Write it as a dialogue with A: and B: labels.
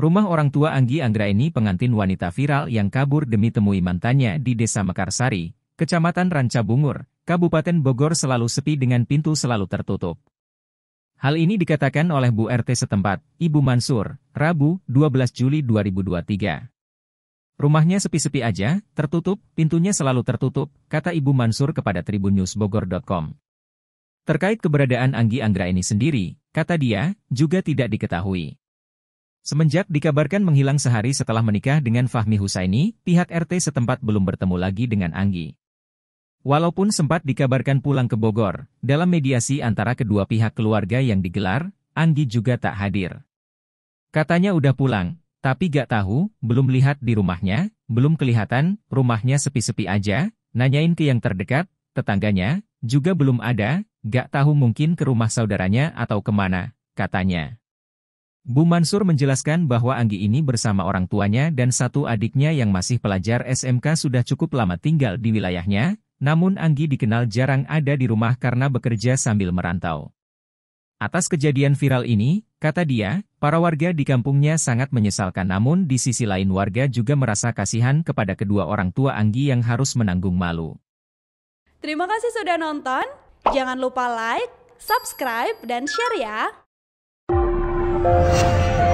A: Rumah orang tua Anggi ini pengantin wanita viral yang kabur demi temui mantannya di Desa Mekarsari, Kecamatan Ranca Bungur, Kabupaten Bogor selalu sepi dengan pintu selalu tertutup. Hal ini dikatakan oleh Bu RT setempat, Ibu Mansur, Rabu, 12 Juli 2023. Rumahnya sepi-sepi aja, tertutup, pintunya selalu tertutup, kata Ibu Mansur kepada tribunnewsbogor.com. Terkait keberadaan Anggi Anggra ini sendiri, kata dia, juga tidak diketahui. Semenjak dikabarkan menghilang sehari setelah menikah dengan Fahmi Husaini, pihak RT setempat belum bertemu lagi dengan Anggi. Walaupun sempat dikabarkan pulang ke Bogor, dalam mediasi antara kedua pihak keluarga yang digelar, Anggi juga tak hadir. Katanya udah pulang, tapi gak tahu, belum lihat di rumahnya, belum kelihatan, rumahnya sepi-sepi aja, nanyain ke yang terdekat, tetangganya, juga belum ada, gak tahu mungkin ke rumah saudaranya atau kemana, katanya. Bu Mansur menjelaskan bahwa Anggi ini bersama orang tuanya dan satu adiknya yang masih pelajar SMK sudah cukup lama tinggal di wilayahnya, namun Anggi dikenal jarang ada di rumah karena bekerja sambil merantau. Atas kejadian viral ini, kata dia, para warga di kampungnya sangat menyesalkan namun di sisi lain warga juga merasa kasihan kepada kedua orang tua Anggi yang harus menanggung malu.
B: Terima kasih sudah nonton, jangan lupa like, subscribe, dan share ya! Música